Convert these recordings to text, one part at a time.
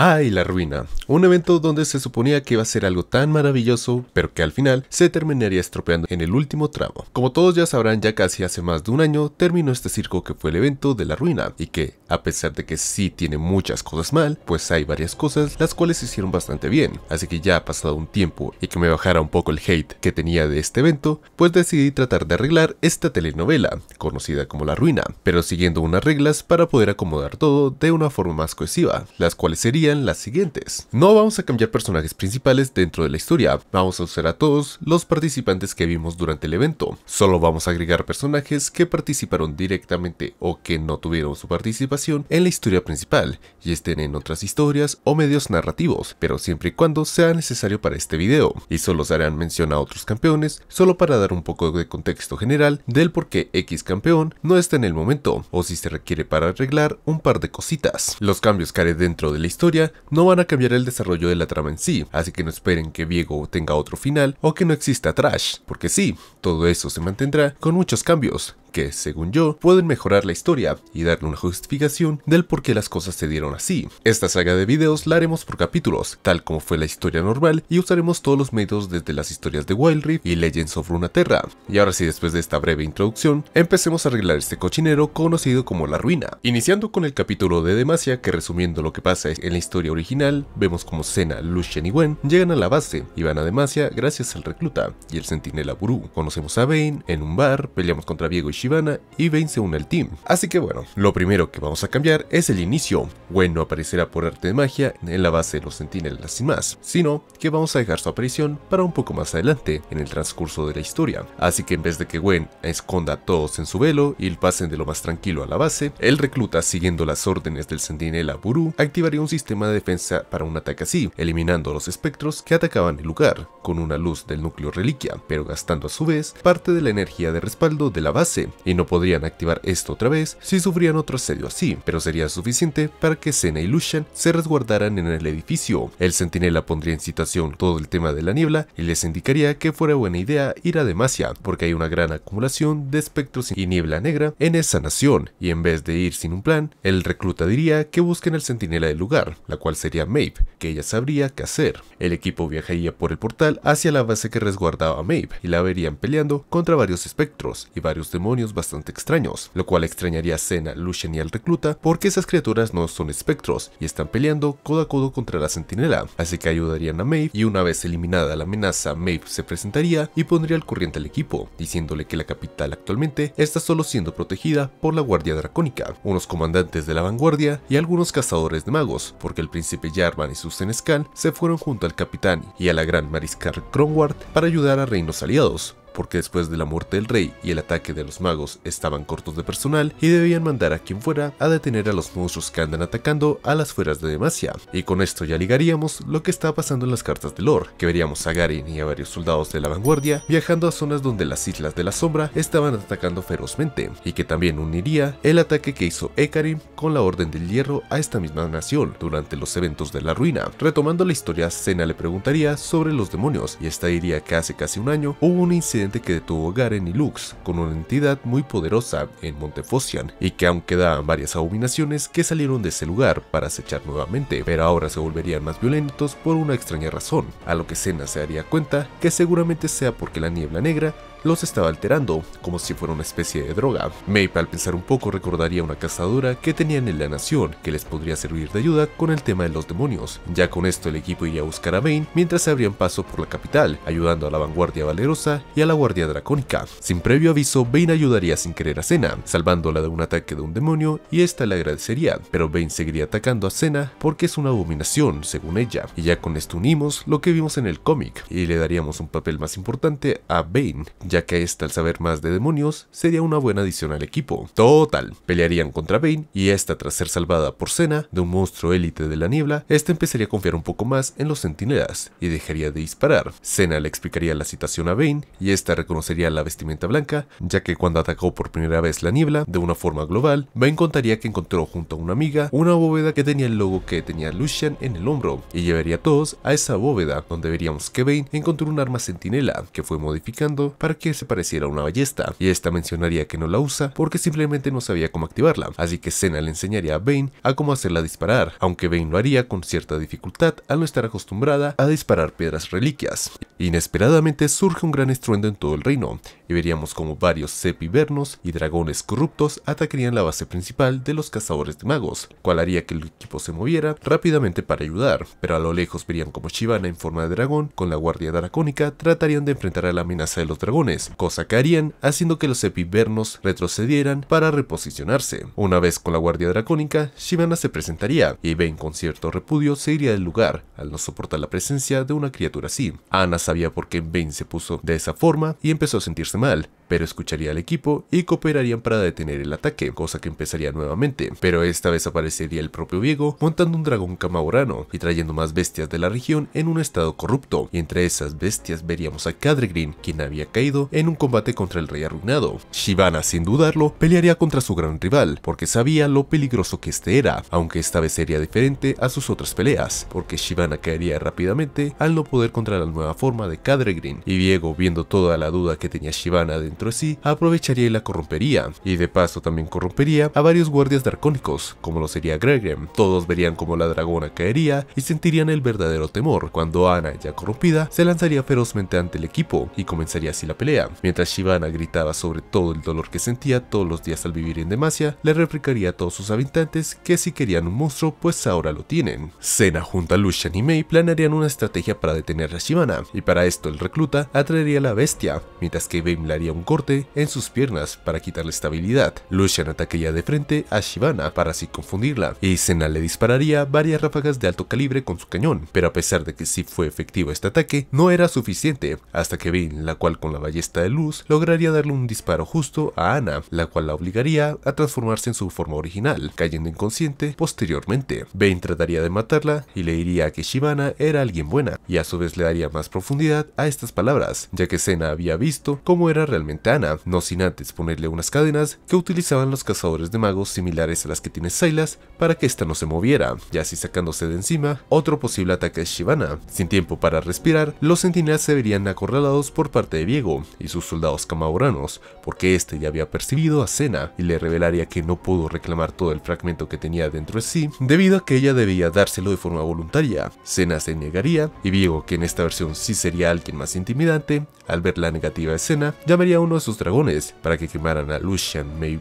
Ah, y la ruina! Un evento donde se suponía que iba a ser algo tan maravilloso, pero que al final se terminaría estropeando en el último tramo. Como todos ya sabrán, ya casi hace más de un año terminó este circo que fue el evento de la ruina, y que, a pesar de que sí tiene muchas cosas mal, pues hay varias cosas las cuales se hicieron bastante bien, así que ya ha pasado un tiempo y que me bajara un poco el hate que tenía de este evento, pues decidí tratar de arreglar esta telenovela, conocida como La Ruina, pero siguiendo unas reglas para poder acomodar todo de una forma más cohesiva, las cuales serían las siguientes. No vamos a cambiar personajes principales dentro de la historia, vamos a usar a todos los participantes que vimos durante el evento. Solo vamos a agregar personajes que participaron directamente o que no tuvieron su participación en la historia principal y estén en otras historias o medios narrativos, pero siempre y cuando sea necesario para este video. Y solo se harán mención a otros campeones solo para dar un poco de contexto general del por qué X campeón no está en el momento o si se requiere para arreglar un par de cositas. Los cambios que haré dentro de la historia no van a cambiar el desarrollo de la trama en sí, así que no esperen que Diego tenga otro final o que no exista Trash, porque sí, todo eso se mantendrá con muchos cambios, que, según yo, pueden mejorar la historia y darle una justificación del por qué las cosas se dieron así. Esta saga de videos la haremos por capítulos, tal como fue la historia normal, y usaremos todos los medios desde las historias de Wild Rift y Legends of Runeterra. Y ahora sí, después de esta breve introducción, empecemos a arreglar este cochinero conocido como La Ruina. Iniciando con el capítulo de Demacia, que resumiendo lo que pasa en la historia original, vemos como Sena, Lucien y Gwen llegan a la base y van a Demacia gracias al recluta y el sentinela Buru. Conocemos a Bane en un bar, peleamos contra Diego y Shivana y vence se une al team. Así que bueno, lo primero que vamos a cambiar es el inicio. Gwen no aparecerá por arte de magia en la base de los sentinelas sin más, sino que vamos a dejar su aparición para un poco más adelante, en el transcurso de la historia. Así que en vez de que Gwen esconda a todos en su velo y pasen de lo más tranquilo a la base, el recluta siguiendo las órdenes del sentinela Buru activaría un sistema de defensa para un ataque así, eliminando los espectros que atacaban el lugar, con una luz del núcleo reliquia, pero gastando a su vez parte de la energía de respaldo de la base, y no podrían activar esto otra vez si sufrían otro asedio así, pero sería suficiente para que sena y Lucian se resguardaran en el edificio. El centinela pondría en situación todo el tema de la niebla y les indicaría que fuera buena idea ir a Demacia, porque hay una gran acumulación de espectros y niebla negra en esa nación, y en vez de ir sin un plan, el recluta diría que busquen al centinela del lugar, la cual sería Maeve, que ella sabría qué hacer. El equipo viajaría por el portal hacia la base que resguardaba a Maeve, y la verían peleando contra varios espectros y varios demonios bastante extraños, lo cual extrañaría a Senna, Lucian y al recluta porque esas criaturas no son espectros y están peleando codo a codo contra la sentinela, así que ayudarían a Maeve y una vez eliminada la amenaza Maeve se presentaría y pondría al corriente al equipo, diciéndole que la capital actualmente está solo siendo protegida por la Guardia Dracónica, unos comandantes de la vanguardia y algunos cazadores de magos, porque el príncipe Jarvan y su senescal se fueron junto al capitán y a la gran mariscal Cronward para ayudar a reinos aliados, porque después de la muerte del rey y el ataque de los magos estaban cortos de personal y debían mandar a quien fuera a detener a los monstruos que andan atacando a las fuerzas de Demacia. Y con esto ya ligaríamos lo que está pasando en las cartas de lore, que veríamos a Garin y a varios soldados de la vanguardia viajando a zonas donde las Islas de la Sombra estaban atacando ferozmente, y que también uniría el ataque que hizo Ekarin con la Orden del Hierro a esta misma nación durante los eventos de la ruina. Retomando la historia, Sena le preguntaría sobre los demonios, y esta diría que hace casi un año hubo un incidente que detuvo Garen y Lux con una entidad muy poderosa en Montefosian y que aún quedaban varias abominaciones que salieron de ese lugar para acechar nuevamente, pero ahora se volverían más violentos por una extraña razón, a lo que Senna se daría cuenta que seguramente sea porque la niebla negra los estaba alterando, como si fuera una especie de droga. Maple al pensar un poco recordaría una cazadora que tenían en la nación que les podría servir de ayuda con el tema de los demonios. Ya con esto el equipo iría a buscar a Bane mientras se abrían paso por la capital, ayudando a la vanguardia valerosa y a la Guardia Dracónica. Sin previo aviso, Bane ayudaría sin querer a Senna, salvándola de un ataque de un demonio y esta le agradecería, pero Bane seguiría atacando a Senna porque es una abominación, según ella. Y ya con esto unimos lo que vimos en el cómic y le daríamos un papel más importante a Bane, ya que esta al saber más de demonios sería una buena adición al equipo. Total, pelearían contra Bane y esta tras ser salvada por Senna de un monstruo élite de la niebla, esta empezaría a confiar un poco más en los centinelas y dejaría de disparar. Senna le explicaría la situación a Bane y esta reconocería la vestimenta blanca, ya que cuando atacó por primera vez la niebla, de una forma global, Bane contaría que encontró junto a una amiga una bóveda que tenía el logo que tenía Lucian en el hombro, y llevaría a todos a esa bóveda, donde veríamos que Bane encontró un arma sentinela, que fue modificando para que se pareciera a una ballesta, y esta mencionaría que no la usa porque simplemente no sabía cómo activarla, así que Senna le enseñaría a Bane a cómo hacerla disparar, aunque Bane lo haría con cierta dificultad al no estar acostumbrada a disparar piedras reliquias. Inesperadamente surge un gran estruendo en todo el reino, y veríamos como varios cepivernos y dragones corruptos atacarían la base principal de los cazadores de magos, cual haría que el equipo se moviera rápidamente para ayudar, pero a lo lejos verían como Shivana en forma de dragón con la guardia dracónica tratarían de enfrentar a la amenaza de los dragones, cosa que harían haciendo que los epivernos retrocedieran para reposicionarse. Una vez con la guardia dracónica, Shivana se presentaría y Ben con cierto repudio se iría del lugar al no soportar la presencia de una criatura así. Ana sabía por qué Ben se puso de esa forma y empezó a sentirse mal, pero escucharía al equipo y cooperarían para detener el ataque, cosa que empezaría nuevamente, pero esta vez aparecería el propio Diego montando un dragón camaborano y trayendo más bestias de la región en un estado corrupto, y entre esas bestias veríamos a Cadregrin, quien había caído en un combate contra el rey arruinado. Shivana, sin dudarlo, pelearía contra su gran rival, porque sabía lo peligroso que este era, aunque esta vez sería diferente a sus otras peleas, porque Shivana caería rápidamente al no poder contra la nueva forma de Cadregrin, y Diego viendo todo la duda que tenía Shivana dentro de sí, aprovecharía y la corrompería, y de paso también corrompería a varios guardias dracónicos, como lo sería Gregrem. Todos verían como la dragona caería y sentirían el verdadero temor, cuando Ana, ya corrompida, se lanzaría ferozmente ante el equipo y comenzaría así la pelea. Mientras Shivana gritaba sobre todo el dolor que sentía todos los días al vivir en Demacia, le replicaría a todos sus habitantes que si querían un monstruo, pues ahora lo tienen. Cena junto a Lucian y Mei planearían una estrategia para detener a Shivana, y para esto el recluta atraería a la bestia mientras que Bane le haría un corte en sus piernas para quitarle estabilidad. Lucian atacaría de frente a Shivana para así confundirla, y Sena le dispararía varias ráfagas de alto calibre con su cañón, pero a pesar de que sí fue efectivo este ataque, no era suficiente, hasta que Bane, la cual con la ballesta de luz, lograría darle un disparo justo a Ana, la cual la obligaría a transformarse en su forma original, cayendo inconsciente posteriormente. Bane trataría de matarla y le diría que Shivana era alguien buena, y a su vez le daría más profundidad a estas palabras, ya que Sena había visto cómo era realmente Ana, no sin antes ponerle unas cadenas que utilizaban los cazadores de magos similares a las que tiene Silas para que ésta no se moviera, y así sacándose de encima otro posible ataque de Shivana. Sin tiempo para respirar, los centinelas se verían acorralados por parte de Diego y sus soldados camauranos, porque éste ya había percibido a Sena y le revelaría que no pudo reclamar todo el fragmento que tenía dentro de sí, debido a que ella debía dárselo de forma voluntaria. Sena se negaría, y Diego, que en esta versión sí sería alguien más intimidante, al ver la negativa escena, llamaría a uno de sus dragones para que quemaran a Lucian, May,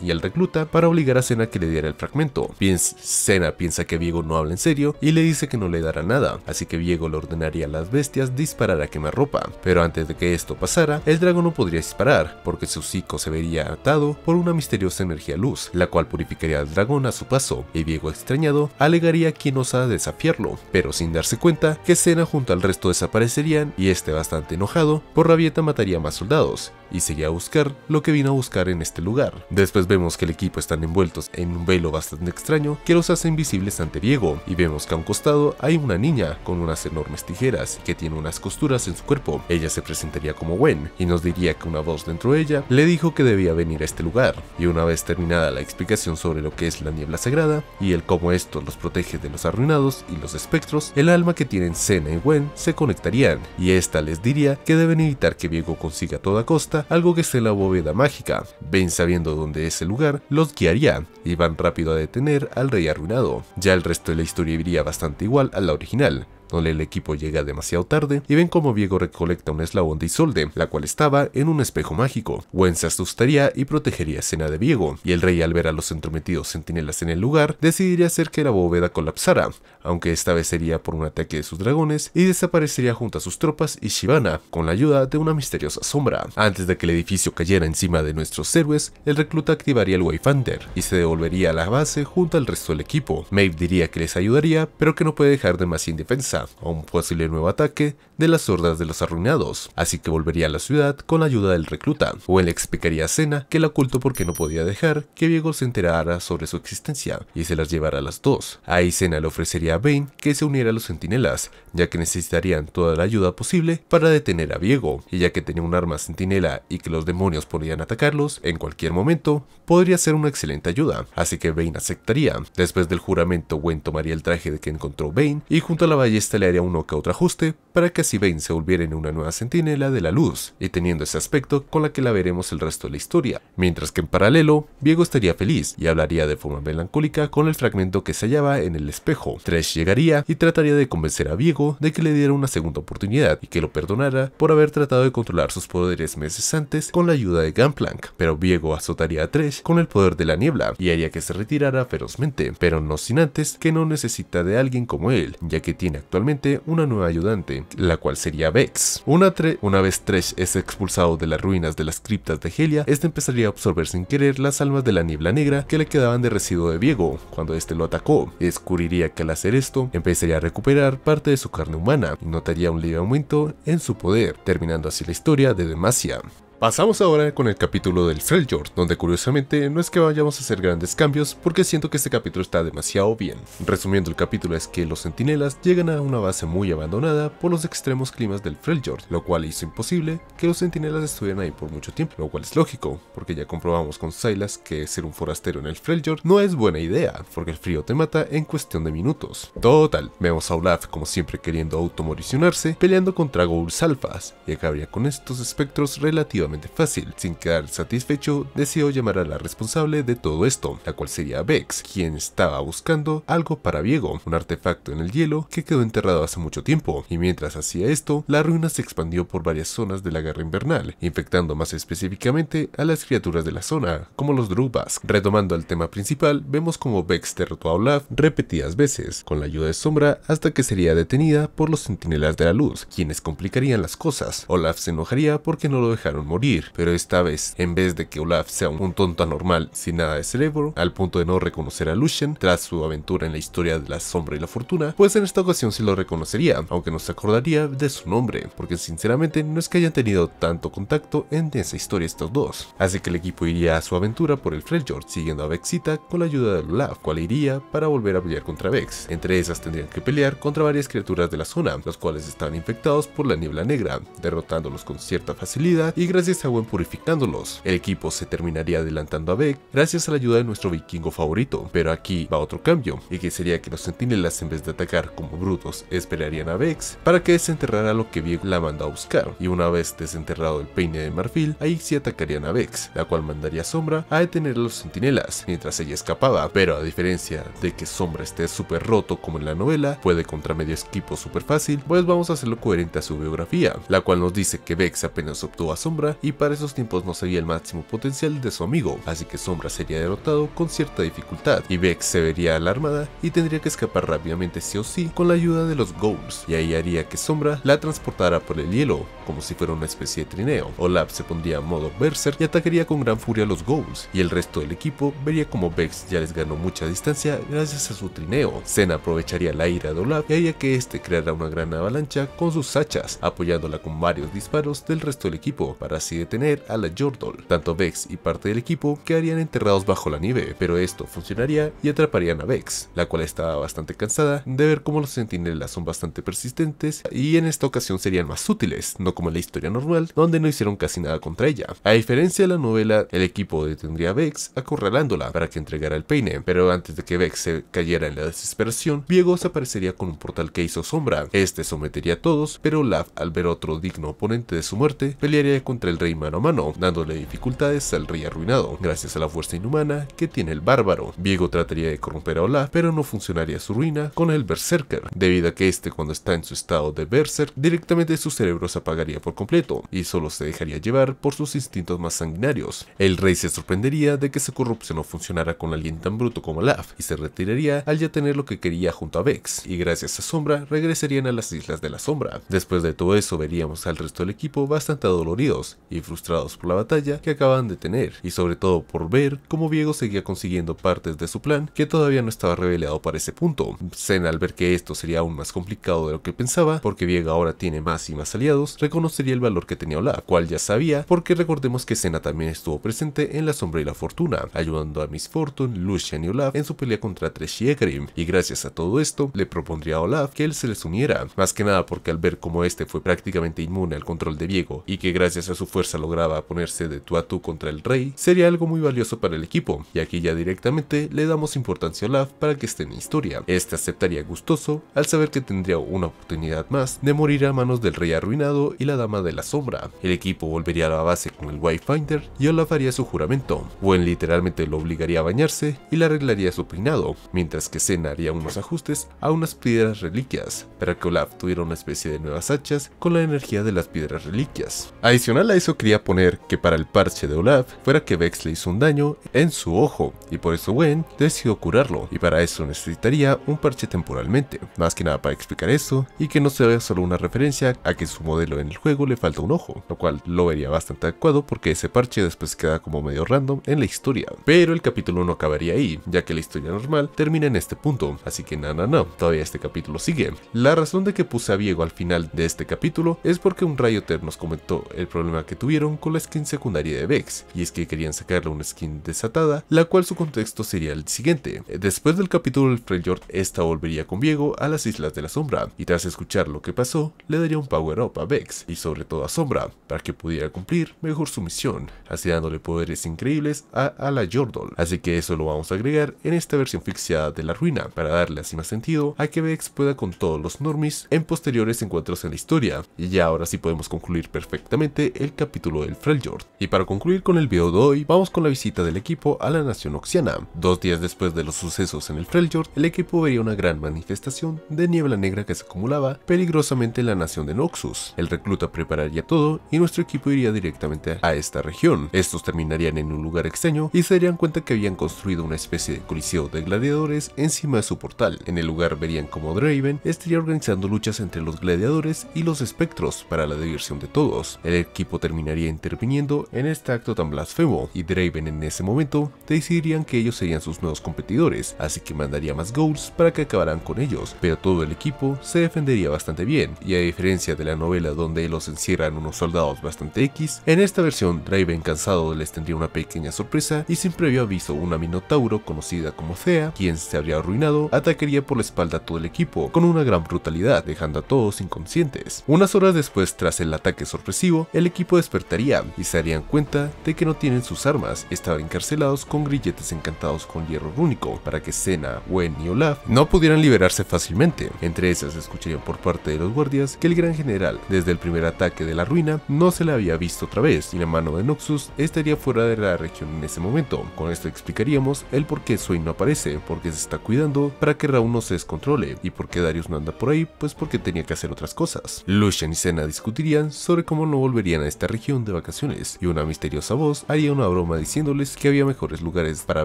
y al recluta para obligar a Senna que le diera el fragmento. Piensa, Senna piensa que Viego no habla en serio y le dice que no le dará nada, así que Viego le ordenaría a las bestias disparar a quemarropa. Pero antes de que esto pasara, el dragón no podría disparar, porque su hocico se vería atado por una misteriosa energía luz, la cual purificaría al dragón a su paso, y Viego extrañado alegaría quien osa desafiarlo, pero sin darse cuenta que Senna junto al resto desaparecerían y este bastante enojado por Rabieta mataría más soldados, y seguía a buscar lo que vino a buscar en este lugar. Después vemos que el equipo están envueltos en un velo bastante extraño que los hace invisibles ante Diego y vemos que a un costado hay una niña con unas enormes tijeras que tiene unas costuras en su cuerpo. Ella se presentaría como Gwen y nos diría que una voz dentro de ella le dijo que debía venir a este lugar y una vez terminada la explicación sobre lo que es la niebla sagrada y el cómo esto los protege de los arruinados y los espectros, el alma que tienen Sena y Gwen se conectarían y esta les diría que deben evitar que Diego consiga a toda costa algo que es la bóveda mágica. Ben sabiendo dónde es el lugar, los guiaría y van rápido a detener al rey arruinado. Ya el resto de la historia iría bastante igual a la original, donde el equipo llega demasiado tarde y ven como Viego recolecta un eslabón de Isolde, la cual estaba en un espejo mágico. Gwen se asustaría y protegería a de Viego, y el rey al ver a los entrometidos centinelas en el lugar, decidiría hacer que la bóveda colapsara, aunque esta vez sería por un ataque de sus dragones y desaparecería junto a sus tropas y Shivana, con la ayuda de una misteriosa sombra. Antes de que el edificio cayera encima de nuestros héroes, el recluta activaría el Wayfinder y se devolvería a la base junto al resto del equipo. Maeve diría que les ayudaría, pero que no puede dejar de más indefensa, a un posible nuevo ataque de las hordas de los arruinados, así que volvería a la ciudad con la ayuda del recluta, o le explicaría a Sena que la ocultó porque no podía dejar que Viego se enterara sobre su existencia y se las llevara a las dos. Ahí Sena le ofrecería a Bane que se uniera a los centinelas, ya que necesitarían toda la ayuda posible para detener a Viego, y ya que tenía un arma centinela y que los demonios podían atacarlos en cualquier momento, podría ser una excelente ayuda, así que Bane aceptaría. Después del juramento, Gwen tomaría el traje de que encontró Bane y junto a la ballesta este le haría uno que otro ajuste para que así Bane se volviera en una nueva centinela de la luz y teniendo ese aspecto con la que la veremos el resto de la historia, mientras que en paralelo, Viego estaría feliz y hablaría de forma melancólica con el fragmento que se hallaba en el espejo. Tresh llegaría y trataría de convencer a Viego de que le diera una segunda oportunidad y que lo perdonara por haber tratado de controlar sus poderes meses antes con la ayuda de Gunplank, pero Viego azotaría a Thresh con el poder de la niebla y haría que se retirara ferozmente, pero no sin antes que no necesita de alguien como él, ya que tiene actualmente una nueva ayudante, la cual sería Vex. Una, una vez Tresh es expulsado de las ruinas de las criptas de Helia, este empezaría a absorber sin querer las almas de la niebla negra que le quedaban de residuo de Viego cuando este lo atacó. Descubriría que al hacer esto, empezaría a recuperar parte de su carne humana y notaría un leve aumento en su poder, terminando así la historia de Demacia. Pasamos ahora con el capítulo del Freljord, donde curiosamente no es que vayamos a hacer grandes cambios porque siento que este capítulo está demasiado bien. Resumiendo el capítulo es que los sentinelas llegan a una base muy abandonada por los extremos climas del Freljord, lo cual hizo imposible que los sentinelas estuvieran ahí por mucho tiempo, lo cual es lógico, porque ya comprobamos con Silas que ser un forastero en el Freljord no es buena idea, porque el frío te mata en cuestión de minutos. Total, vemos a Olaf como siempre queriendo automoricionarse, peleando contra Ghouls Alfas, y acabaría con estos espectros relativamente fácil. Sin quedar satisfecho, deseó llamar a la responsable de todo esto, la cual sería Vex, quien estaba buscando algo para Viego, un artefacto en el hielo que quedó enterrado hace mucho tiempo, y mientras hacía esto, la ruina se expandió por varias zonas de la guerra invernal, infectando más específicamente a las criaturas de la zona, como los drupas Retomando el tema principal, vemos como Vex derrotó a Olaf repetidas veces, con la ayuda de Sombra hasta que sería detenida por los centinelas de la luz, quienes complicarían las cosas. Olaf se enojaría porque no lo dejaron morir pero esta vez, en vez de que Olaf sea un tonto anormal sin nada de cerebro, al punto de no reconocer a Lucien tras su aventura en la historia de la sombra y la fortuna, pues en esta ocasión sí lo reconocería, aunque no se acordaría de su nombre, porque sinceramente no es que hayan tenido tanto contacto en esa historia estos dos. Así que el equipo iría a su aventura por el Freljord, siguiendo a Vexita con la ayuda de Olaf, cual iría para volver a pelear contra Vex. Entre esas tendrían que pelear contra varias criaturas de la zona, los cuales estaban infectados por la niebla negra, derrotándolos con cierta facilidad y gracias se purificándolos. El equipo se terminaría adelantando a Beck gracias a la ayuda de nuestro vikingo favorito, pero aquí va otro cambio, y que sería que los sentinelas en vez de atacar como brutos esperarían a Vex para que desenterrara lo que Viego la mandó a buscar, y una vez desenterrado el peine de marfil, ahí sí atacarían a Vex, la cual mandaría a Sombra a detener a los sentinelas mientras ella escapaba, pero a diferencia de que Sombra esté súper roto como en la novela, puede contra medio equipo súper fácil, pues vamos a hacerlo coherente a su biografía, la cual nos dice que Vex apenas obtuvo a Sombra y para esos tiempos no sería el máximo potencial de su amigo, así que Sombra sería derrotado con cierta dificultad y Vex se vería alarmada y tendría que escapar rápidamente sí o sí con la ayuda de los Ghouls y ahí haría que Sombra la transportara por el hielo como si fuera una especie de trineo. Olaf se pondría a modo Berserk y atacaría con gran furia a los Ghouls y el resto del equipo vería como Vex ya les ganó mucha distancia gracias a su trineo. Zen aprovecharía la ira de Olaf y haría que este creara una gran avalancha con sus hachas apoyándola con varios disparos del resto del equipo para y detener a la Jordol, Tanto Vex y parte del equipo quedarían enterrados bajo la nieve, pero esto funcionaría y atraparían a Vex, la cual estaba bastante cansada de ver cómo los sentinelas son bastante persistentes y en esta ocasión serían más útiles, no como en la historia normal, donde no hicieron casi nada contra ella. A diferencia de la novela, el equipo detendría a Vex acorralándola para que entregara el peine, pero antes de que Vex se cayera en la desesperación, se aparecería con un portal que hizo sombra. Este sometería a todos, pero Lav al ver otro digno oponente de su muerte, pelearía contra el rey mano a mano, dándole dificultades al rey arruinado, gracias a la fuerza inhumana que tiene el bárbaro. Viego trataría de corromper a Olaf, pero no funcionaría su ruina con el berserker, debido a que este cuando está en su estado de berserker, directamente su cerebro se apagaría por completo, y solo se dejaría llevar por sus instintos más sanguinarios. El rey se sorprendería de que su corrupción no funcionara con alguien tan bruto como Olaf, y se retiraría al ya tener lo que quería junto a Vex, y gracias a Sombra regresarían a las Islas de la Sombra. Después de todo eso veríamos al resto del equipo bastante adoloridos, y frustrados por la batalla que acaban de tener, y sobre todo por ver cómo Viego seguía consiguiendo partes de su plan que todavía no estaba revelado para ese punto. Sena al ver que esto sería aún más complicado de lo que pensaba, porque Viego ahora tiene más y más aliados, reconocería el valor que tenía Olaf, cual ya sabía, porque recordemos que Senna también estuvo presente en La Sombra y la Fortuna, ayudando a Miss Fortune, Lucian y Olaf en su pelea contra Tresh y y gracias a todo esto, le propondría a Olaf que él se les uniera, más que nada porque al ver cómo este fue prácticamente inmune al control de Viego, y que gracias a su fuerza lograba ponerse de tu a tú contra el rey, sería algo muy valioso para el equipo, y aquí ya directamente le damos importancia a Olaf para que esté en historia. Este aceptaría gustoso al saber que tendría una oportunidad más de morir a manos del rey arruinado y la dama de la sombra. El equipo volvería a la base con el Wayfinder y Olaf haría su juramento. Gwen literalmente lo obligaría a bañarse y le arreglaría su peinado, mientras que Senna haría unos ajustes a unas piedras reliquias, para que Olaf tuviera una especie de nuevas hachas con la energía de las piedras reliquias. Adicional a eso quería poner que para el parche de Olaf fuera que Vex le hizo un daño en su ojo y por eso Gwen decidió curarlo y para eso necesitaría un parche temporalmente, más que nada para explicar eso y que no se vea solo una referencia a que su modelo en el juego le falta un ojo, lo cual lo vería bastante adecuado porque ese parche después queda como medio random en la historia. Pero el capítulo no acabaría ahí, ya que la historia normal termina en este punto, así que no, no, no, todavía este capítulo sigue. La razón de que puse a Diego al final de este capítulo es porque un rayo nos comentó el problema que que tuvieron con la skin secundaria de Vex, y es que querían sacarle una skin desatada, la cual su contexto sería el siguiente. Después del capítulo del Freljord, esta volvería con Viego a las Islas de la Sombra, y tras escuchar lo que pasó, le daría un power up a Vex, y sobre todo a Sombra, para que pudiera cumplir mejor su misión, así dándole poderes increíbles a la Jordol, así que eso lo vamos a agregar en esta versión fixiada de la ruina, para darle así más sentido a que Vex pueda con todos los normis en posteriores encuentros en la historia, y ya ahora sí podemos concluir perfectamente el capítulo capítulo del Freljord. Y para concluir con el video de hoy, vamos con la visita del equipo a la nación oxiana. Dos días después de los sucesos en el Freljord, el equipo vería una gran manifestación de niebla negra que se acumulaba peligrosamente en la nación de Noxus. El recluta prepararía todo y nuestro equipo iría directamente a esta región. Estos terminarían en un lugar extraño y se darían cuenta que habían construido una especie de coliseo de gladiadores encima de su portal. En el lugar verían como Draven estaría organizando luchas entre los gladiadores y los espectros para la diversión de todos. El equipo terminaría terminaría interviniendo en este acto tan blasfemo, y Draven en ese momento decidirían que ellos serían sus nuevos competidores, así que mandaría más goals para que acabaran con ellos, pero todo el equipo se defendería bastante bien, y a diferencia de la novela donde los encierran unos soldados bastante X, en esta versión Draven cansado les tendría una pequeña sorpresa y sin previo aviso una Minotauro conocida como Thea, quien se habría arruinado, atacaría por la espalda a todo el equipo con una gran brutalidad, dejando a todos inconscientes. Unas horas después tras el ataque sorpresivo, el equipo de despertaría y se darían cuenta de que no tienen sus armas, estaban encarcelados con grilletes encantados con hierro rúnico para que Sena, Wen y Olaf no pudieran liberarse fácilmente. Entre esas escucharían por parte de los guardias que el gran general, desde el primer ataque de la ruina, no se la había visto otra vez y la mano de Noxus estaría fuera de la región en ese momento. Con esto explicaríamos el por qué Swain no aparece, porque se está cuidando para que Raúl no se descontrole y por qué Darius no anda por ahí, pues porque tenía que hacer otras cosas. Lucian y Sena discutirían sobre cómo no volverían a esta región de vacaciones y una misteriosa voz haría una broma diciéndoles que había mejores lugares para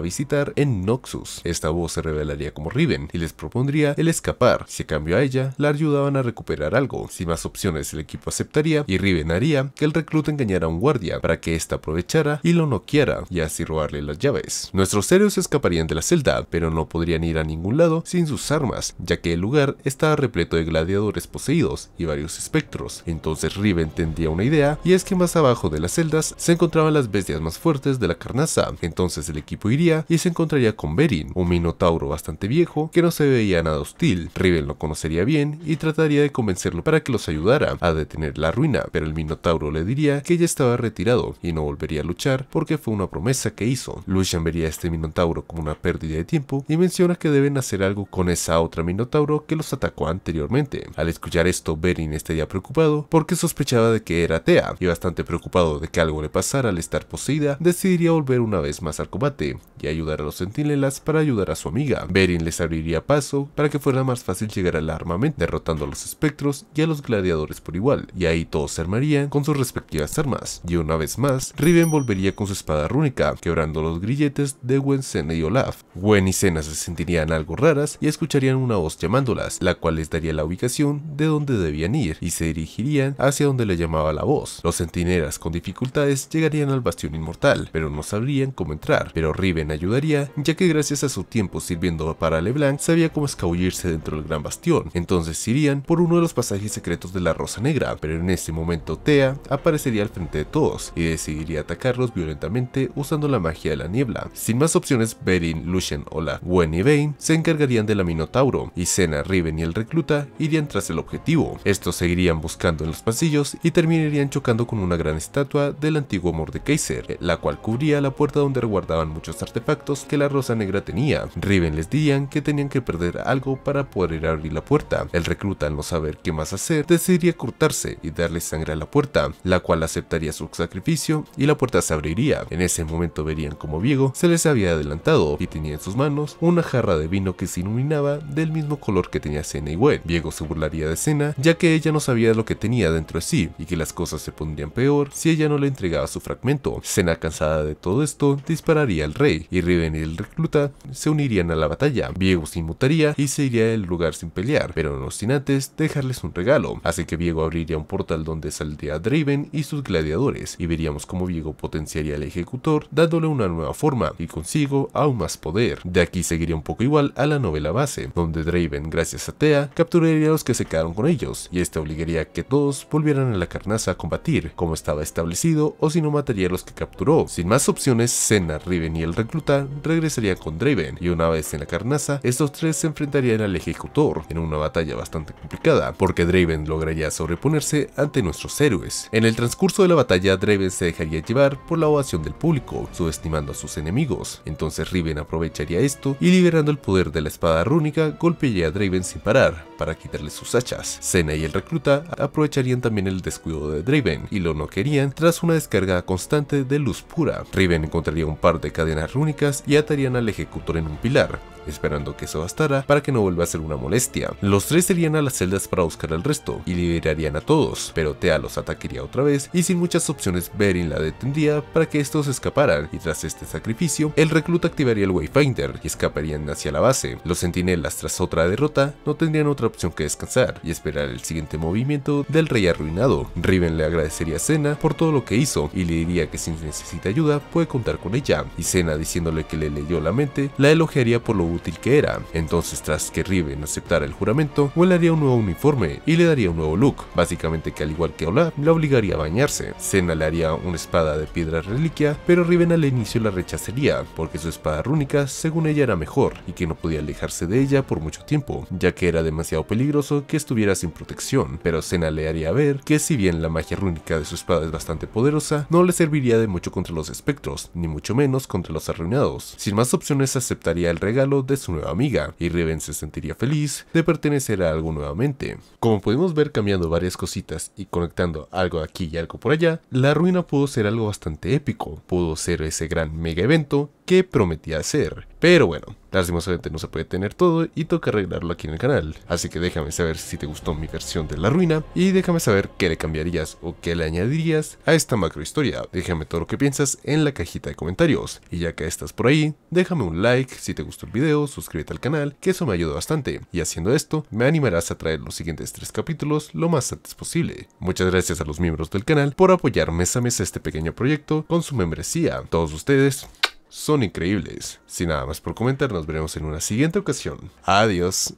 visitar en Noxus. Esta voz se revelaría como Riven y les propondría el escapar, si a cambio a ella la ayudaban a recuperar algo. Sin más opciones el equipo aceptaría y Riven haría que el recluta engañara a un guardia para que ésta aprovechara y lo noqueara y así robarle las llaves. Nuestros héroes escaparían de la celda, pero no podrían ir a ningún lado sin sus armas, ya que el lugar estaba repleto de gladiadores poseídos y varios espectros. Entonces Riven tendría una idea y es que más abajo de las celdas se encontraban las bestias más fuertes de la carnaza, entonces el equipo iría y se encontraría con Berin, un minotauro bastante viejo que no se veía nada hostil. Riven lo conocería bien y trataría de convencerlo para que los ayudara a detener la ruina, pero el minotauro le diría que ya estaba retirado y no volvería a luchar porque fue una promesa que hizo. Lucian vería a este minotauro como una pérdida de tiempo y menciona que deben hacer algo con esa otra minotauro que los atacó anteriormente. Al escuchar esto, Berin estaría preocupado porque sospechaba de que era Tea y bastante preocupado de que algo le pasara al estar poseída, decidiría volver una vez más al combate y ayudar a los centinelas para ayudar a su amiga. Berin les abriría paso para que fuera más fácil llegar al armamento, derrotando a los espectros y a los gladiadores por igual, y ahí todos se armarían con sus respectivas armas. Y una vez más, Riven volvería con su espada rúnica, quebrando los grilletes de Gwen, Senna y Olaf. Gwen y Sena se sentirían algo raras y escucharían una voz llamándolas, la cual les daría la ubicación de donde debían ir, y se dirigirían hacia donde le llamaba la voz. Los con dificultades llegarían al Bastión Inmortal, pero no sabrían cómo entrar, pero Riven ayudaría, ya que gracias a su tiempo sirviendo para Leblanc sabía cómo escabullirse dentro del Gran Bastión, entonces irían por uno de los pasajes secretos de la Rosa Negra, pero en ese momento Thea aparecería al frente de todos y decidiría atacarlos violentamente usando la magia de la niebla. Sin más opciones, Berin, Lucien o la Gwen y Bane se encargarían del la Minotauro, y Senna, Riven y el recluta irían tras el objetivo. Estos seguirían buscando en los pasillos y terminarían chocando con una gran estatua del antiguo amor de Kaiser, la cual cubría la puerta donde guardaban muchos artefactos que la Rosa Negra tenía. Riven les dirían que tenían que perder algo para poder abrir la puerta. El recluta, al no saber qué más hacer, decidiría cortarse y darle sangre a la puerta, la cual aceptaría su sacrificio y la puerta se abriría. En ese momento verían como Viego se les había adelantado y tenía en sus manos una jarra de vino que se iluminaba del mismo color que tenía Sena y Wed. Viego se burlaría de Sena ya que ella no sabía lo que tenía dentro de sí y que las cosas se pondrían peor si ella no le entregaba su fragmento. Sena cansada de todo esto, dispararía al rey, y Riven y el recluta se unirían a la batalla. Viego se inmutaría y se iría del lugar sin pelear, pero no sin dejarles un regalo. Así que Viego abriría un portal donde saldría Draven y sus gladiadores, y veríamos cómo Viego potenciaría al ejecutor, dándole una nueva forma y consigo aún más poder. De aquí seguiría un poco igual a la novela base, donde Draven, gracias a Thea, capturaría a los que se quedaron con ellos, y este obligaría a que todos volvieran a la carnaza a combatir, como estaba establecido, o si no mataría a los que capturó. Sin más opciones, Senna, Riven y el recluta regresarían con Draven, y una vez en la carnaza, estos tres se enfrentarían al ejecutor, en una batalla bastante complicada, porque Draven lograría sobreponerse ante nuestros héroes. En el transcurso de la batalla, Draven se dejaría llevar por la ovación del público, subestimando a sus enemigos. Entonces Riven aprovecharía esto y liberando el poder de la espada rúnica, golpearía a Draven sin parar, para quitarle sus hachas. Senna y el recluta aprovecharían también el descuido de Draven y lo no querían tras una descarga constante de luz pura. Riven encontraría un par de cadenas rúnicas y atarían al ejecutor en un pilar, esperando que eso bastara para que no vuelva a ser una molestia. Los tres irían a las celdas para buscar al resto y liberarían a todos, pero Tea los atacaría otra vez y sin muchas opciones Berin la detendría para que estos escaparan y tras este sacrificio, el recluta activaría el Wayfinder y escaparían hacia la base. Los sentinelas tras otra derrota no tendrían otra opción que descansar y esperar el siguiente movimiento del rey arruinado. Riven le agradecería a Senna por todo lo que hizo y le diría que si necesita ayuda puede contar con ella y sena diciéndole que le leyó la mente la elogiaría por lo útil que era. Entonces, tras que Riven aceptara el juramento, volvería haría un nuevo uniforme y le daría un nuevo look, básicamente que al igual que Ola, la obligaría a bañarse. Senna le haría una espada de piedra reliquia, pero Riven al inicio la rechazaría, porque su espada rúnica, según ella, era mejor y que no podía alejarse de ella por mucho tiempo, ya que era demasiado peligroso que estuviera sin protección, pero Senna le haría ver que si bien la magia rúnica de su espada es bastante poderosa, no le serviría de mucho contra los espectros, ni mucho menos contra los arruinados. Sin más opciones aceptaría el regalo de su nueva amiga, y Reven se sentiría feliz de pertenecer a algo nuevamente. Como podemos ver cambiando varias cositas y conectando algo aquí y algo por allá, la ruina pudo ser algo bastante épico, pudo ser ese gran mega evento que prometía hacer. Pero bueno, lastimosamente no se puede tener todo y toca arreglarlo aquí en el canal. Así que déjame saber si te gustó mi versión de la ruina y déjame saber qué le cambiarías o qué le añadirías a esta macro historia. Déjame todo lo que piensas en la cajita de comentarios. Y ya que estás por ahí, déjame un like si te gustó el video, suscríbete al canal, que eso me ayuda bastante. Y haciendo esto, me animarás a traer los siguientes tres capítulos lo más antes posible. Muchas gracias a los miembros del canal por apoyar mes a mes este pequeño proyecto con su membresía. Todos ustedes son increíbles. Sin nada más por comentar, nos veremos en una siguiente ocasión. Adiós.